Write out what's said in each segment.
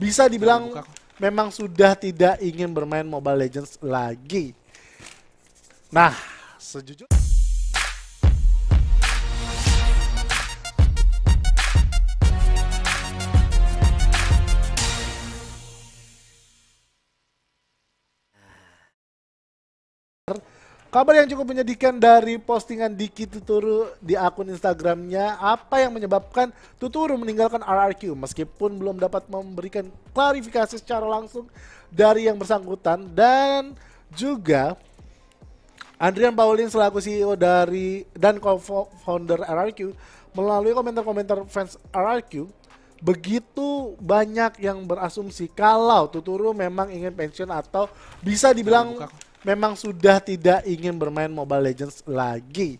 bisa dibilang memang sudah tidak ingin bermain Mobile Legends lagi. Nah, sejujurnya Kabar yang cukup menyedihkan dari postingan Diki Tuturu di akun Instagramnya, apa yang menyebabkan Tuturu meninggalkan RRQ meskipun belum dapat memberikan klarifikasi secara langsung dari yang bersangkutan dan juga Andrian Paulin selaku CEO dari dan co-founder RRQ melalui komentar-komentar fans RRQ begitu banyak yang berasumsi kalau Tuturu memang ingin pensiun atau bisa dibilang memang sudah tidak ingin bermain Mobile Legends lagi.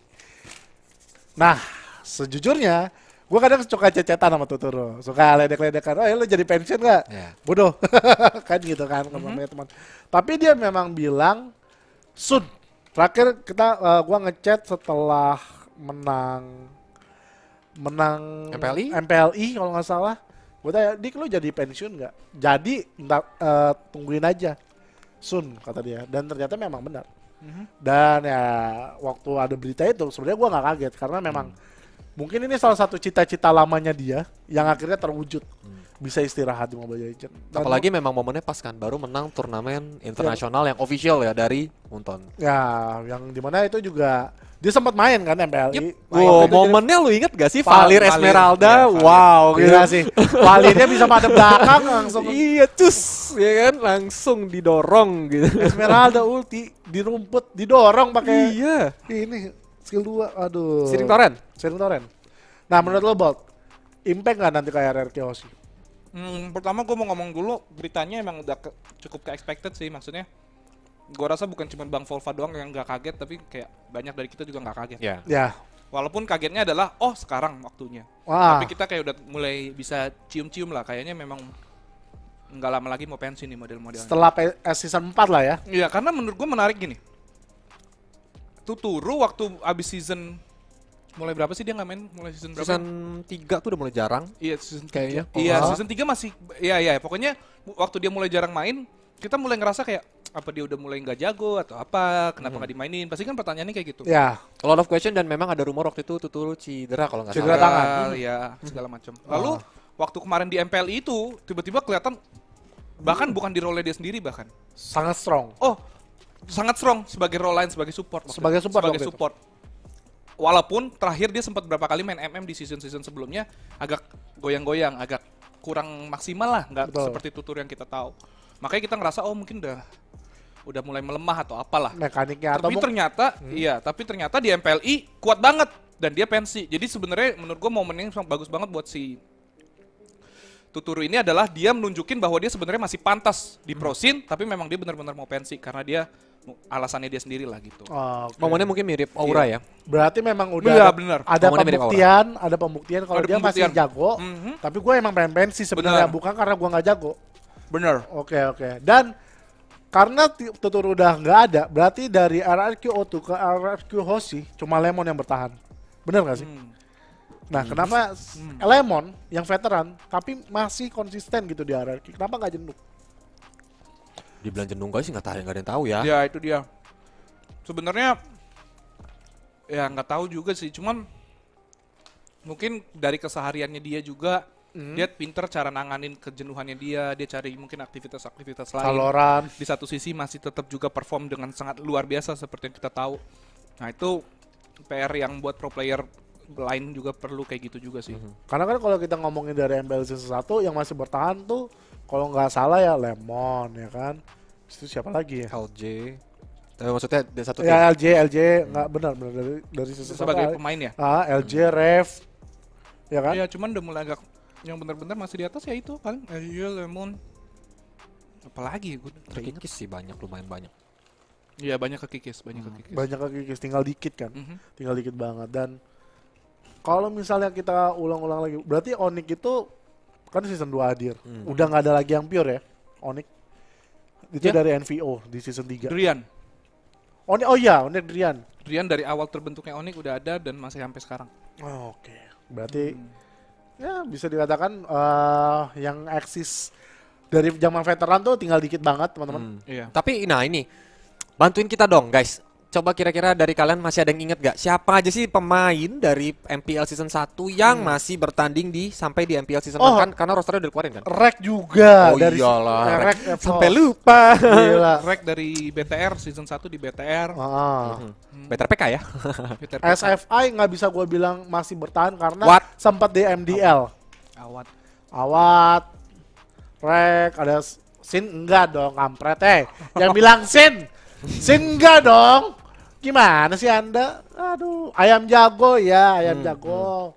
Nah, sejujurnya gue kadang suka cecetan sama Tuturo, suka ledek-ledekan, oh ya lo jadi pensiun gak? Yeah. Bodoh, kan gitu kan mm-hmm. teman. Tapi dia memang bilang, Sud. terakhir kita uh, eh, gue ngechat setelah menang menang MPLI, MPLI kalau nggak salah. Gue tanya, Dik lu jadi pensiun nggak? Jadi, entar, uh, eh, tungguin aja soon kata dia dan ternyata memang benar mm-hmm. dan ya waktu ada berita itu sebenarnya gue nggak kaget karena memang mm. mungkin ini salah satu cita-cita lamanya dia yang akhirnya terwujud mm bisa istirahat di Mobile Legends. Dan Apalagi memang momennya pas kan baru menang turnamen ya. internasional yang, official ya dari Unton. Ya, yang dimana itu juga dia sempat main kan MPLI. Yep. Wow, momennya jadi... lu inget gak sih Valir, Valir Esmeralda? Ya, Valir. Wow, gila sih. Valirnya bisa pada belakang langsung. iya, cus, ya kan langsung didorong gitu. Esmeralda ulti di rumput didorong pakai Iya. Ini skill 2. Aduh. Siring Torrent. Siring Toren. Nah, menurut lo Bolt, impact gak nanti kayak RRQ sih? Hmm, pertama gue mau ngomong dulu beritanya emang udah ke, cukup ke expected sih maksudnya. Gue rasa bukan cuma Bang Volva doang yang nggak kaget tapi kayak banyak dari kita juga nggak kaget. Ya. Yeah. Yeah. Walaupun kagetnya adalah oh sekarang waktunya. Wah. Tapi kita kayak udah mulai bisa cium-cium lah kayaknya memang nggak lama lagi mau pensi nih model-model. Setelah eh, season 4 lah ya. Iya, karena menurut gue menarik gini. Tuturu waktu abis season Mulai berapa sih dia nggak main? Mulai season berapa? Season tiga tuh udah mulai jarang. Iya, season kayaknya. Iya, oh, iya, season tiga masih iya iya, pokoknya waktu dia mulai jarang main, kita mulai ngerasa kayak apa dia udah mulai nggak jago atau apa, kenapa hmm. nggak hmm. dimainin? Pasti kan pertanyaannya kayak gitu. Ya, yeah. a lot of question dan memang ada rumor waktu itu Tuturu cedera kalau nggak salah. Cedera tangan. Iya, iya, segala macam. Hmm. Lalu oh. waktu kemarin di MPL e itu tiba-tiba kelihatan bahkan hmm. bukan di role dia sendiri bahkan. Sangat strong. Oh, sangat strong sebagai role lain sebagai support. Sebagai support. Sebagai support walaupun terakhir dia sempat berapa kali main MM di season-season sebelumnya agak goyang-goyang, agak kurang maksimal lah, nggak seperti tutur yang kita tahu. Makanya kita ngerasa oh mungkin udah udah mulai melemah atau apalah mekaniknya tapi atau ternyata hmm. iya tapi ternyata di MPLI kuat banget dan dia pensi jadi sebenarnya menurut gue momen yang bagus banget buat si Tuturu ini adalah dia menunjukin bahwa dia sebenarnya masih pantas di prosin hmm. tapi memang dia benar-benar mau pensi karena dia alasannya dia sendiri lah gitu. Oh, ah, okay. Momennya mungkin mirip iya. Aura iya. ya. Berarti memang udah iya, ada, ada pembuktian, ada pembuktian kalau dia masih jago. Mm -hmm. Tapi gue emang pengen pensi sebenarnya bukan karena gue nggak jago. Bener. Oke okay, oke. Okay. Dan karena tutur udah nggak ada, berarti dari RRQ O2 ke RRQ Hoshi cuma Lemon yang bertahan. Bener gak sih? Hmm. Nah, hmm. kenapa hmm. Lemon yang veteran tapi masih konsisten gitu di RRQ? Kenapa nggak jenuh? Dibilang jenuh guys sih nggak tahu nggak ada yang tahu ya. Ya itu dia. Sebenarnya ya nggak tahu juga sih, cuman mungkin dari kesehariannya dia juga Mm. Dia pinter cara nanganin kejenuhannya dia, dia cari mungkin aktivitas-aktivitas lain. Kaloran. Di satu sisi masih tetap juga perform dengan sangat luar biasa seperti yang kita tahu. Nah itu PR yang buat pro player lain juga perlu kayak gitu juga sih. Mm-hmm. Karena kan kalau kita ngomongin dari MBL season 1 yang masih bertahan tuh kalau nggak salah ya Lemon ya kan. Itu siapa lagi ya? LJ. Tapi eh, maksudnya dari satu ya, tim. Ya LJ, LJ nggak hmm. benar benar dari dari sebagai apa? pemain ya. Ah, LJ, hmm. Ref, ya kan? Ya cuman udah mulai agak yang benar-benar masih di atas ya itu kan LJ eh, iya, Lemon. Apalagi gue terkikis sih banyak lumayan banyak. Iya banyak kekikis, banyak hmm. kekikis. Banyak kekikis, tinggal dikit kan, mm -hmm. tinggal dikit banget dan kalau misalnya kita ulang-ulang lagi, berarti Onik itu kan season 2 hadir. Hmm. Udah nggak ada lagi yang pure ya, Onik? itu yeah. dari NVO di season 3. Drian. Oni oh iya, Onik Drian. Drian dari awal terbentuknya Onik udah ada dan masih sampai sekarang. Oh, Oke. Okay. Berarti hmm. ya bisa dikatakan uh, yang eksis dari zaman veteran tuh tinggal dikit banget, teman-teman. Hmm. Iya. Tapi nah ini bantuin kita dong, guys. Coba kira-kira dari kalian masih ada yang inget gak? Siapa aja sih pemain dari MPL Season 1 yang hmm. masih bertanding di sampai di MPL Season oh. kan? Karena rosternya udah keluarin kan? Rek juga. Oh dari iyalah. Eh, rek, rek sampai lupa. Gila. Rek dari BTR, Season 1 di BTR. Ah. hmm. BTR PK ya? Better PK. SFI nggak bisa gue bilang masih bertahan karena What? sempat di MDL. Awat. Awat. Rek, ada Sin enggak dong, kampret eh. Yang bilang Sin. Sin enggak dong. Gimana sih Anda? Aduh, ayam jago ya, ayam hmm, jago. Hmm.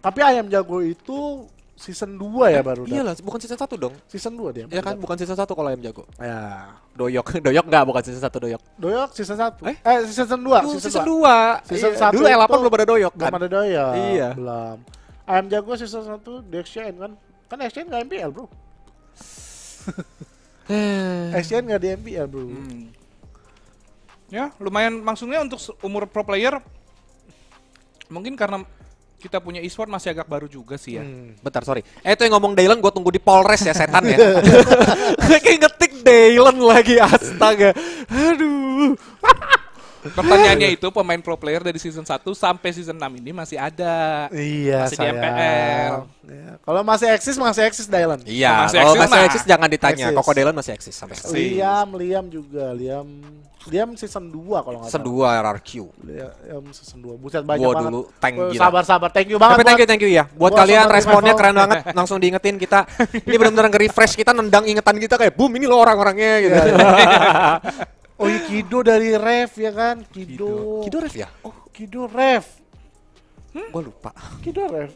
Tapi ayam jago itu season 2 ya eh, baru Iya lah, bukan season 1 dong. Season 2 dia. ya kan, bukan season 1 kalau ayam jago. Ya. Doyok, doyok enggak bukan season 1 doyok. Doyok season 1. Eh, eh season 2, Duh, season, season 2. Season 1. Iya, dulu L8 belum ada doyok kan. Belum ada doyok. Iya. Belum. Ayam jago season 1 di exchange kan. Kan exchange enggak MPL, Bro. exchange enggak di MPL, Bro. Hmm. Ya, lumayan maksudnya untuk umur pro player mungkin karena kita punya e-sport masih agak baru juga sih ya. Hmm. Bentar, sorry. Eh itu yang ngomong Daylan gue tunggu di Polres ya setan ya. Kayak ngetik Daylan lagi astaga. Aduh. Pertanyaannya itu pemain pro player dari season 1 sampai season 6 ini masih ada. Iya, masih sayang. di MPL. Ya. Kalau masih eksis masih eksis Dylan. Iya, kalau eksis, masih eksis jangan ditanya. Eksis. Koko Dylan masih eksis sampai sekarang. Liam, Liam juga, Liam. Liam season 2 kalau nggak salah. Season 2 RRQ. Liam season 2. Buset banyak Gua dulu tank you. Sabar-sabar. Thank you banget. Tapi thank you thank you ya. Buat kalian responnya keren banget. Langsung diingetin kita. Ini benar-benar nge-refresh kita nendang ingetan kita kayak boom ini lo orang-orangnya gitu. Iya, iya. Oh iya Kido dari Ref ya kan? Kido. Kido, Rev Ref ya? Oh, Kido Ref. Hmm? Gue lupa. Kido Ref.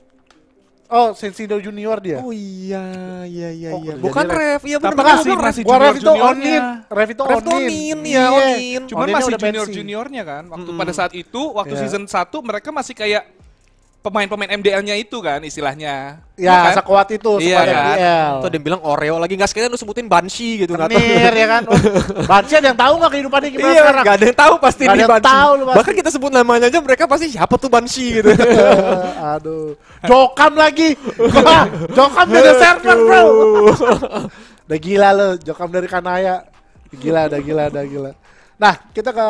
Oh, Sensido Junior dia. Oh iya, iya iya iya. oh, iya. Bukan Ref, iya benar. Tapi masih masih Gua Ref itu Onin. Ref itu Onin. Ref Onin ya, iya. Onin. Cuman oh, masih junior-juniornya kan. Waktu hmm. pada saat itu, waktu iya. season 1 mereka masih kayak pemain-pemain MDL-nya itu kan istilahnya. Ya, iya kan? sekuat itu iya, kan? MDL. Tuh dia bilang Oreo lagi nggak sekalian lu sebutin Banshee gitu nggak tahu. ya kan. Oh, Banshee ada yang tahu nggak kehidupannya gimana iya, sekarang? Gak ada yang tahu pasti gak ada yang Banshee. Tahu, pasti. Bahkan kita sebut namanya aja mereka pasti siapa tuh Banshee gitu. Aduh. Jokam lagi. Jokam dari server, Bro. udah gila lo, Jokam dari Kanaya. Gila, udah gila, udah gila. Nah, kita ke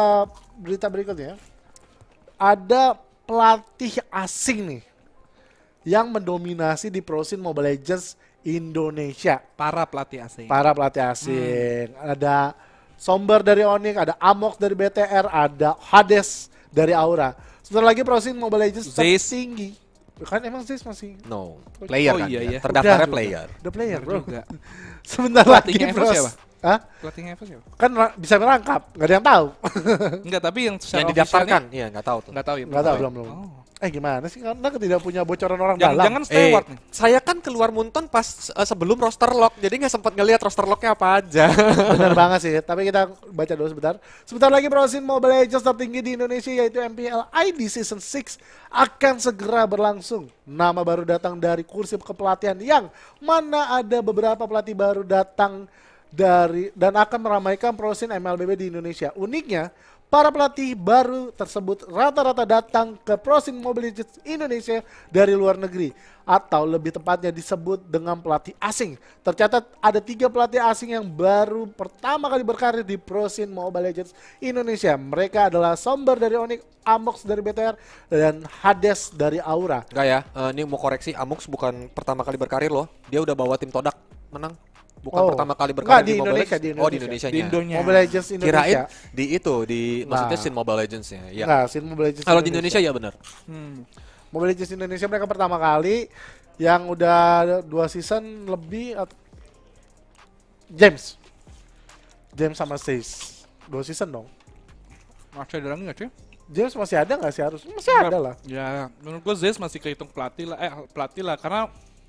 berita berikutnya. Ada pelatih asing nih yang mendominasi di Prosin Mobile Legends Indonesia. Para pelatih asing. Para pelatih asing. Hmm. Ada Somber dari Onyx, ada Amok dari BTR, ada Hades dari Aura. Sebentar lagi Prosin Mobile Legends tertinggi. Kan emang Zeus masih no player kan oh, kan? Iya, iya. Terdaftarnya udah, player. Udah player, Bro. Sebentar lagi Pros. Siapa? Hah? Pelatihnya apa sih Kan bisa merangkap, nggak ada yang tahu. Enggak, tapi yang secara yang didaftarkan, iya nggak tahu tuh. Nggak tahu ya. Nggak tahu belum belum. Oh. Eh gimana sih karena tidak punya bocoran orang jangan, dalam. Jangan stay eh, nih. Saya kan keluar Munton pas uh, sebelum roster lock, jadi nggak sempat ngelihat roster locknya apa aja. Benar banget sih. Tapi kita baca dulu sebentar. Sebentar lagi browsing Mobile Legends tertinggi di Indonesia yaitu MPL ID Season 6 akan segera berlangsung. Nama baru datang dari kursi kepelatihan yang mana ada beberapa pelatih baru datang dari dan akan meramaikan prosin MLBB di Indonesia. Uniknya, para pelatih baru tersebut rata-rata datang ke Prosin Mobility Indonesia dari luar negeri atau lebih tepatnya disebut dengan pelatih asing. Tercatat ada tiga pelatih asing yang baru pertama kali berkarir di Prosin Mobile Legends Indonesia. Mereka adalah Somber dari Onyx, Amox dari BTR, dan Hades dari Aura. Gak ya, eh, ini mau koreksi, Amox bukan pertama kali berkarir loh. Dia udah bawa tim Todak menang bukan oh. pertama kali berkarya di, di, Mobile Indonesia, Legends. Di Indonesia. Oh, di Indonesia. Di Indonesia. Mobile Legends Indonesia. Kirain di itu, di nah. maksudnya Sin Mobile Legends ya. Iya. Nah, Sin Mobile Legends. Kalau di Indonesia ya benar. Hmm. Mobile Legends Indonesia mereka pertama kali yang udah dua season lebih James. James sama Sis. Dua season dong. Masih ada lagi gak sih? James masih ada gak sih harus? Masih ada lah. Ya, menurut gue James masih kehitung pelatih lah. Eh, pelatih lah. Karena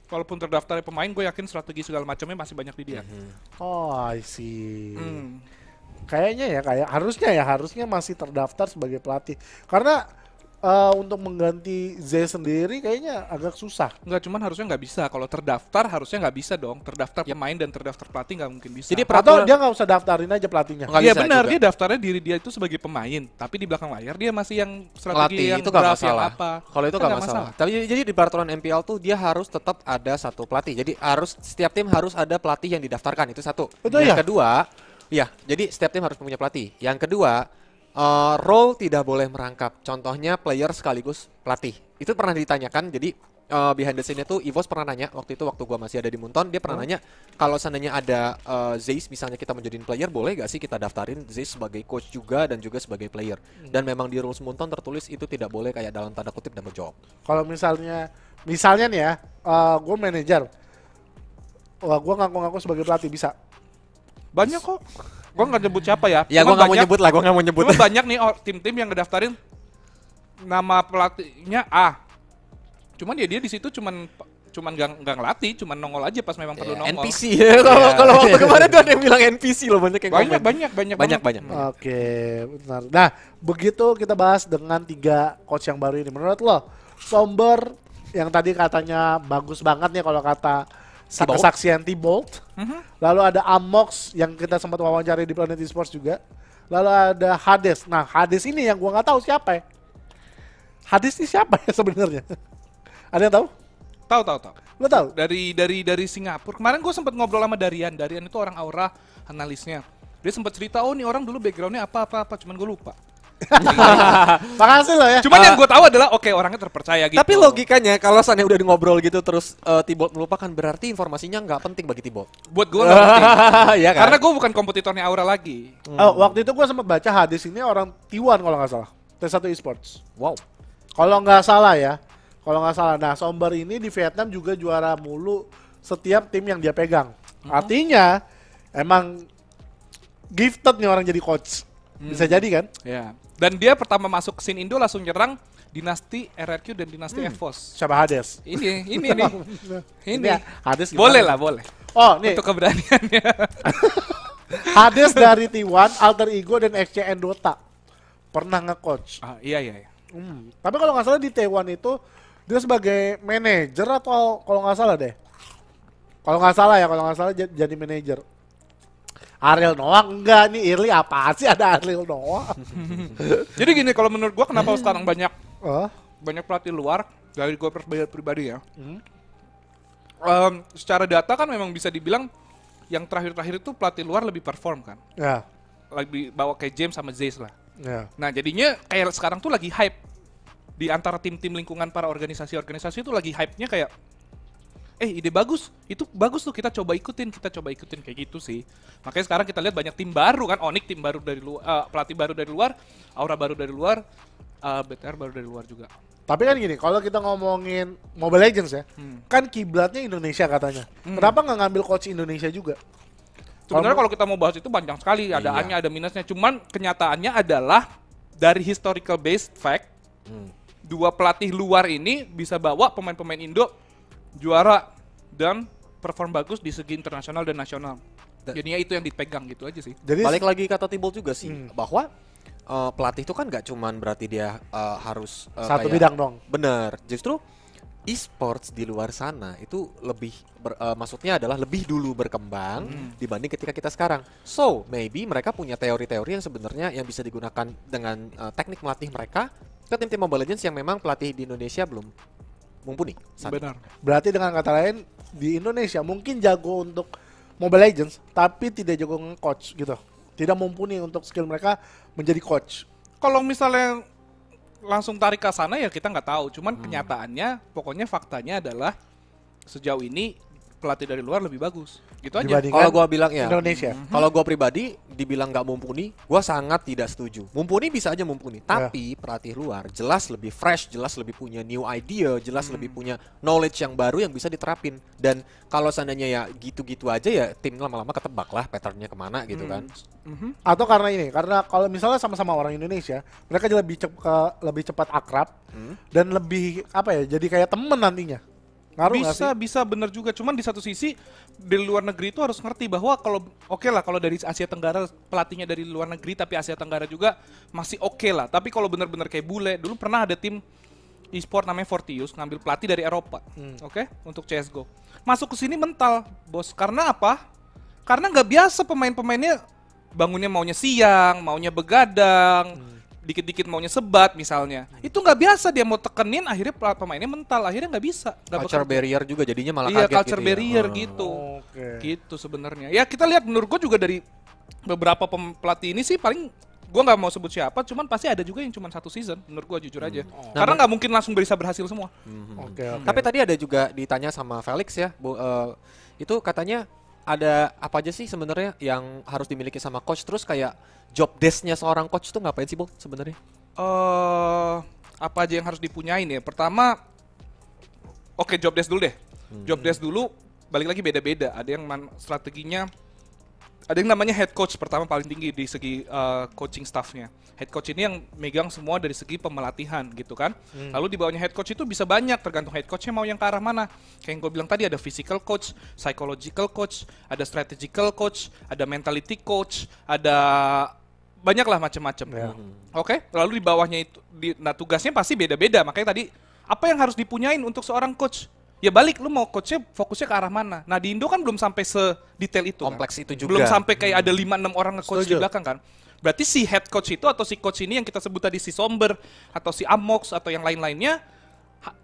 walaupun terdaftar pemain gue yakin strategi segala macamnya masih banyak di dia mm-hmm. oh I see mm. kayaknya ya kayak harusnya ya harusnya masih terdaftar sebagai pelatih karena uh, untuk mengganti Z sendiri kayaknya agak susah. Enggak, cuman harusnya nggak bisa. Kalau terdaftar harusnya nggak bisa dong. Terdaftar ya main dan terdaftar pelatih nggak mungkin bisa. Jadi peraturan... Atau dia nggak usah daftarin aja pelatihnya. Iya benar, juga. dia daftarnya diri dia itu sebagai pemain. Tapi di belakang layar dia masih yang strategi Lati, yang itu draft yang apa. Kalau itu kan nggak masalah. masalah. Tapi jadi di peraturan MPL tuh dia harus tetap ada satu pelatih. Jadi harus setiap tim harus ada pelatih yang didaftarkan. Itu satu. Betul yang ya? kedua, ya jadi setiap tim harus punya pelatih. Yang kedua, uh, role tidak boleh merangkap. Contohnya player sekaligus pelatih. Itu pernah ditanyakan. Jadi uh, behind the scene itu Evos pernah nanya waktu itu waktu gua masih ada di Munton dia pernah hmm. nanya kalau seandainya ada uh, Zeiss misalnya kita menjadiin player boleh gak sih kita daftarin Zeiss sebagai coach juga dan juga sebagai player hmm. dan memang di rules Munton tertulis itu tidak boleh kayak dalam tanda kutip dan job kalau misalnya misalnya nih ya uh, gue manajer wah gue ngaku-ngaku sebagai pelatih bisa banyak kok gue nggak nyebut siapa ya. Ya gue nggak mau nyebut lah, gue nggak mau nyebut. Cuma banyak nih tim-tim yang ngedaftarin nama pelatihnya A. Cuman ya dia di situ cuman cuman gang gak ngelatih, cuman nongol aja pas memang perlu ya, nongol. NPC ya. Kalau kalau waktu kemarin tuh ada yang bilang NPC loh banyak yang banyak, banyak banyak banyak banyak. Oke, benar. Nah, begitu kita bahas dengan tiga coach yang baru ini. Menurut lo, Somber yang tadi katanya bagus banget nih kalau kata t kesaksian T-Bolt. Mm-hmm. Lalu ada Amox yang kita sempat wawancari di Planet Esports juga. Lalu ada Hades. Nah, Hades ini yang gua nggak tahu siapa ya. Hades ini siapa ya sebenarnya? ada yang tahu? Tahu, tahu, tahu. Lo tahu? Dari dari dari Singapura. Kemarin gue sempat ngobrol sama Darian. Darian itu orang aura analisnya. Dia sempat cerita, oh ini orang dulu backgroundnya apa apa apa, cuman gue lupa. Makasih loh ya. Cuman uh, yang ah. gue tahu adalah oke okay, orangnya terpercaya gitu. Tapi logikanya kalau sana udah ngobrol gitu terus uh, eh, Tibolt melupakan berarti informasinya nggak penting bagi Tibolt. Buat gue nggak penting. ya kan? Karena gue bukan kompetitornya Aura lagi. Hmm. Oh, waktu itu gue sempat baca hadis ini orang Tiwan kalau nggak salah. T1 Esports. Wow. Kalau nggak salah ya. Kalau nggak salah. Nah Somber ini di Vietnam juga juara mulu setiap tim yang dia pegang. Hmm. Artinya emang gifted nih orang jadi coach. Hmm. Bisa jadi kan? Iya. Yeah. Dan dia pertama masuk ke scene Indo langsung nyerang dinasti RRQ dan dinasti hmm. EVOS. Siapa Hades? Ini, ini nih. ini. Iya, Hades gimana? Boleh lah, boleh. Oh, nih. Untuk keberaniannya. Hades dari T1, Alter Ego dan XCN Dota. Pernah nge-coach. Ah, iya, iya, iya. Hmm. Tapi kalau nggak salah di T1 itu dia sebagai manajer atau kalau nggak salah deh. Kalau nggak salah ya, kalau nggak salah jadi manajer. Ariel Noah enggak nih Irli apa sih ada Ariel Noah. Jadi gini kalau menurut gua kenapa sekarang banyak uh? banyak pelatih luar dari gua pribadi ya. Hmm? Um, secara data kan memang bisa dibilang yang terakhir-terakhir itu pelatih luar lebih perform kan. Ya. Yeah. Lebih bawa kayak James sama Zays lah. Yeah. Nah jadinya kayak sekarang tuh lagi hype di antara tim-tim lingkungan para organisasi-organisasi itu lagi hype-nya kayak eh ide bagus itu bagus tuh kita coba ikutin kita coba ikutin kayak gitu sih makanya sekarang kita lihat banyak tim baru kan Onik tim baru dari luar uh, pelatih baru dari luar Aura baru dari luar uh, eh, BTR baru dari luar juga tapi kan gini, kalau kita ngomongin Mobile Legends ya, hmm. kan kiblatnya Indonesia katanya. Hmm. Kenapa nggak ngambil coach Indonesia juga? Sebenarnya kalau kita mau bahas itu panjang sekali, ada iya. ada minusnya. Cuman kenyataannya adalah dari historical based fact, hmm. dua pelatih luar ini bisa bawa pemain-pemain Indo juara dan perform bagus di segi internasional dan nasional. Jadinya itu yang dipegang gitu aja sih. Jadi balik lagi kata Timbul juga sih hmm. bahwa uh, pelatih itu kan gak cuman berarti dia uh, harus uh, satu bidang dong. Bener, justru e-sports di luar sana itu lebih ber, uh, maksudnya adalah lebih dulu berkembang hmm. dibanding ketika kita sekarang. So, maybe mereka punya teori-teori yang sebenarnya yang bisa digunakan dengan uh, teknik melatih mereka ke tim-tim Mobile Legends yang memang pelatih di Indonesia belum mumpuni. Satu. Benar. Berarti dengan kata lain di Indonesia mungkin jago untuk Mobile Legends tapi tidak jago nge-coach gitu. Tidak mumpuni untuk skill mereka menjadi coach. Kalau misalnya langsung tarik ke sana ya kita nggak tahu. Cuman hmm. kenyataannya pokoknya faktanya adalah sejauh ini pelatih dari luar lebih bagus. Gitu aja. Kalau gue bilang ya Indonesia. Mhm. Kalau gue pribadi dibilang nggak mumpuni, gue sangat tidak setuju. Mumpuni bisa aja mumpuni, ya. tapi yeah. pelatih luar jelas lebih fresh, jelas lebih punya new idea, jelas hmm. lebih punya knowledge yang baru yang bisa diterapin. Dan kalau seandainya ya gitu-gitu aja ya tim lama-lama ketebak lah patternnya kemana gitu hmm. kan. Mm-hmm. Atau karena ini, karena kalau misalnya sama-sama orang Indonesia, mereka lebih cepat lebih cepat akrab hmm. dan lebih apa ya? Jadi kayak temen nantinya. Ngaruh bisa sih? bisa bener juga cuman di satu sisi di luar negeri itu harus ngerti bahwa kalau oke okay lah kalau dari Asia Tenggara pelatihnya dari luar negeri tapi Asia Tenggara juga masih oke okay lah tapi kalau bener-bener kayak bule dulu pernah ada tim e-sport namanya Fortius ngambil pelatih dari Eropa hmm. oke okay? untuk CSGO masuk ke sini mental bos karena apa karena nggak biasa pemain-pemainnya bangunnya maunya siang maunya begadang hmm dikit-dikit maunya sebat misalnya. Hmm. Itu nggak biasa dia mau tekenin akhirnya pemainnya mental akhirnya nggak bisa. Gak culture bekerja. barrier juga jadinya malah iya, kaget culture gitu ya. barrier ya. gitu. Oh, okay. Gitu sebenarnya. Ya kita lihat menurut gue juga dari beberapa pelatih ini sih paling gue nggak mau sebut siapa, cuman pasti ada juga yang cuma satu season, menurut gue jujur hmm. aja. Oh. Karena nggak mungkin langsung bisa berhasil semua. -hmm. okay, okay. Tapi tadi ada juga ditanya sama Felix ya, bu, uh, itu katanya ada apa aja sih sebenarnya yang harus dimiliki sama coach terus kayak job desknya seorang coach tuh ngapain sih, bu sebenarnya? Eh uh, apa aja yang harus dipunyain ya? Pertama Oke, okay, job desk dulu deh. Hmm. Job desk dulu balik lagi beda-beda. Ada yang man, strateginya ada yang namanya head coach pertama paling tinggi di segi uh, coaching staffnya. Head coach ini yang megang semua dari segi pemelatihan gitu kan. Hmm. Lalu di bawahnya head coach itu bisa banyak tergantung head coachnya mau yang ke arah mana. Kayak yang gue bilang tadi ada physical coach, psychological coach, ada strategical coach, ada mentality coach, ada banyak lah macam-macam. Yeah. Oke, okay? lalu di bawahnya itu, di, nah tugasnya pasti beda-beda. Makanya tadi apa yang harus dipunyain untuk seorang coach? ya balik lu mau coachnya fokusnya ke arah mana nah di Indo kan belum sampai sedetail itu kan? kompleks kan? itu juga belum sampai kayak hmm. ada lima enam orang nge-coach di belakang kan berarti si head coach itu atau si coach ini yang kita sebut tadi si somber atau si amox atau yang lain-lainnya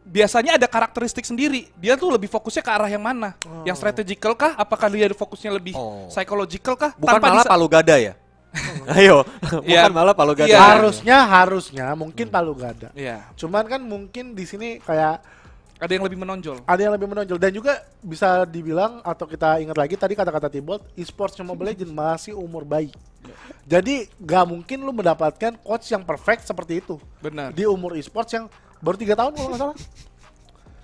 biasanya ada karakteristik sendiri dia tuh lebih fokusnya ke arah yang mana hmm. yang strategical kah apakah dia fokusnya lebih oh. psychological kah bukan tanpa malah palu gada ya Ayo, bukan yeah. malah Palu Gada. Yeah. Harusnya harusnya mungkin hmm. Palu Gada. Yeah. Cuman kan mungkin di sini kayak ada yang lebih menonjol. Ada yang lebih menonjol dan juga bisa dibilang atau kita ingat lagi tadi kata-kata Tibolt, esports Mobile Legend masih umur bayi. Jadi gak mungkin lu mendapatkan coach yang perfect seperti itu. Benar. Di umur esports yang baru tiga tahun kalau nggak salah.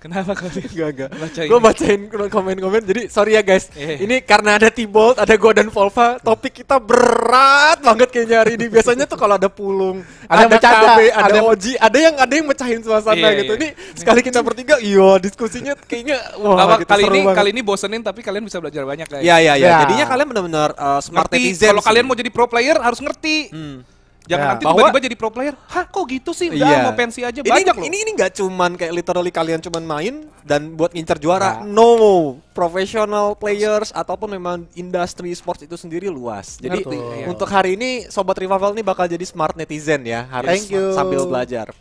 Kenapa kalian? Gak Gua Bacain. Gue bacain komen-komen, jadi sorry ya guys. Yeah. Ini karena ada T-Bolt, ada gue dan Volva, topik kita berat banget kayaknya hari ini. Biasanya tuh kalau ada pulung, ada, ada KB, ada, ada Oji, ada yang ada yang mecahin suasana yeah, gitu. Yeah. Ini sekali kita iya. bertiga, iya diskusinya kayaknya wah gitu, kali ini banget. kali ini bosenin tapi kalian bisa belajar banyak guys. Iya, iya, iya. iya. Jadinya kalian benar-benar uh, smart netizen. Kalau kalian mau jadi pro player harus ngerti. Hmm Jangan ya. nanti tiba-tiba jadi pro player. Hah, kok gitu sih? Udah iya. mau pensi aja ini, banyak loh. Ini ini nggak cuman kayak literally kalian cuman main dan buat ngincer juara. Nah. No, professional players ataupun memang industri sports itu sendiri luas. Jadi Betul. untuk iya. hari ini sobat Revival ini bakal jadi smart netizen ya, harus Thank you. sambil belajar.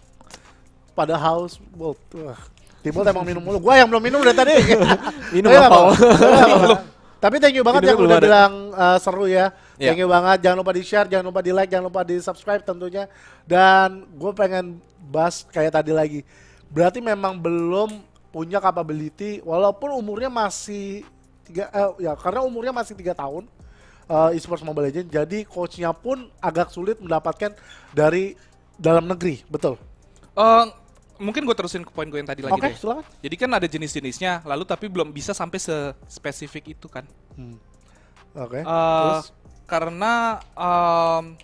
Pada house world. Timbul emang minum mulu. Gua yang belum minum dari tadi. minum apa? Tapi thank you banget yang udah bilang uh, seru ya. Yeah. Thank you ya. banget. Jangan lupa di share, jangan lupa di like, jangan lupa di subscribe tentunya. Dan gue pengen bahas kayak tadi lagi. Berarti memang belum punya capability walaupun umurnya masih tiga eh, ya karena umurnya masih tiga tahun uh, esports Mobile legend jadi coachnya pun agak sulit mendapatkan dari dalam negeri betul uh, mungkin gue terusin ke poin gue yang tadi lagi okay, deh jadi kan ada jenis-jenisnya lalu tapi belum bisa sampai se spesifik itu kan hmm. oke okay, uh, eh, terus karena um,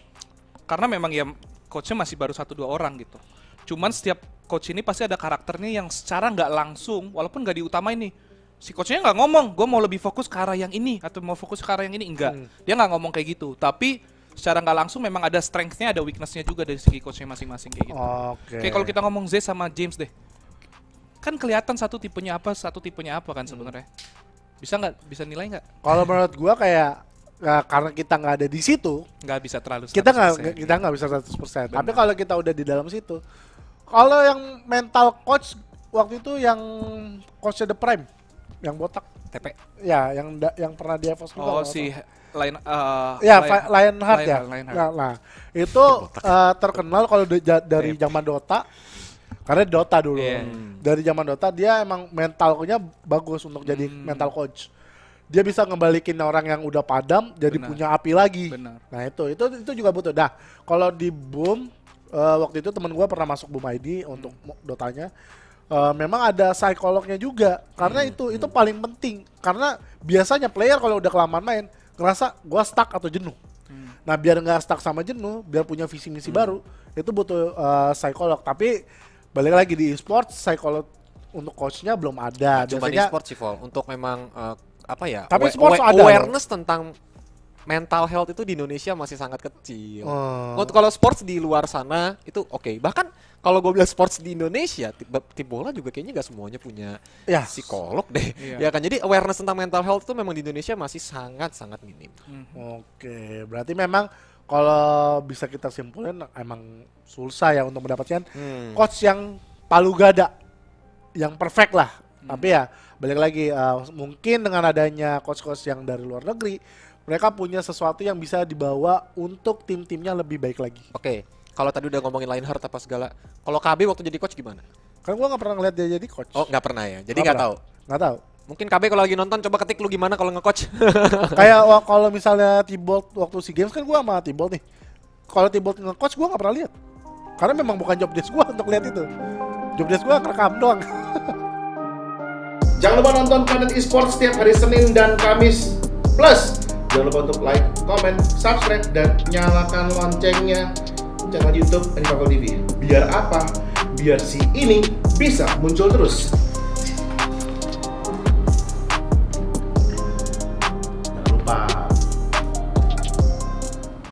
karena memang ya coachnya masih baru satu dua orang gitu. Cuman setiap coach ini pasti ada karakternya yang secara nggak langsung, walaupun nggak diutama ini, Si coachnya nggak ngomong, gue mau lebih fokus ke arah yang ini atau mau fokus ke arah yang ini enggak. Hmm. Dia nggak ngomong kayak gitu, tapi secara nggak langsung memang ada strength-nya, ada weakness-nya juga dari segi coachnya masing-masing kayak gitu. Okay. Kayak kalau kita ngomong Z sama James deh, kan kelihatan satu tipenya apa, satu tipenya apa kan hmm. sebenarnya. Hmm. Bisa nggak? Bisa nilai nggak? Kalau menurut gue kayak nah, karena kita nggak ada di situ nggak bisa terlalu 100%, kita nggak kita ya. nggak bisa 100% persen tapi kalau kita udah di dalam situ kalau yang mental coach waktu itu yang coach the prime yang botak TP ya yang yang pernah dia Evos oh si lain uh, ya Lion, Lion ya Nah, nah itu uh, terkenal kalau dari zaman Dota karena Dota dulu yeah. dari zaman Dota dia emang mentalnya bagus untuk hmm. jadi mental coach dia bisa ngebalikin orang yang udah padam jadi Bener. punya api lagi. Bener. Nah itu itu itu juga butuh. Dah kalau di boom uh, waktu itu temen gue pernah masuk boom ID untuk hmm. dotanya. Uh, memang ada psikolognya juga karena hmm. itu itu hmm. paling penting karena biasanya player kalau udah kelamaan main ngerasa gue stuck atau jenuh. Hmm. Nah biar nggak stuck sama jenuh, biar punya visi misi hmm. baru itu butuh uh, psikolog. Tapi balik lagi di e-sport psikolog untuk coachnya belum ada. Cuma di e-sport sih, Vol. Untuk memang uh, apa ya tapi sports ada ya? awareness tentang mental health itu di Indonesia masih sangat kecil. Oh. Kalau sports di luar sana itu oke. Okay. Bahkan kalau gue bilang sports di Indonesia, tim bola juga kayaknya nggak semuanya punya ya. psikolog deh. Iya. Ya kan. Jadi awareness tentang mental health itu memang di Indonesia masih sangat sangat minim. Hmm. Oke, okay. berarti memang kalau bisa kita simpulkan emang susah ya untuk mendapatkan hmm. coach yang palu gada, yang perfect lah. Hmm. Tapi ya balik lagi uh, mungkin dengan adanya coach-coach yang dari luar negeri mereka punya sesuatu yang bisa dibawa untuk tim-timnya lebih baik lagi. Oke, okay. kalau tadi udah ngomongin Lionheart apa segala, kalau KB waktu jadi coach gimana? Kan gua nggak pernah ngeliat dia jadi coach. Oh, nggak pernah ya. Jadi nggak tahu. Nggak tahu. Mungkin KB kalau lagi nonton coba ketik lu gimana kalau ngecoach Kayak oh, kalau misalnya Tibolt waktu si Games kan gua sama Tibolt nih. Kalau Tibolt ngecoach gua nggak pernah lihat. Karena memang bukan job desk gua untuk lihat itu. Job desk gua rekam doang. Jangan lupa nonton Planet Esports setiap hari Senin dan Kamis. Plus, jangan lupa untuk like, comment, subscribe, dan nyalakan loncengnya channel YouTube Rifako TV. Biar apa? Biar si ini bisa muncul terus.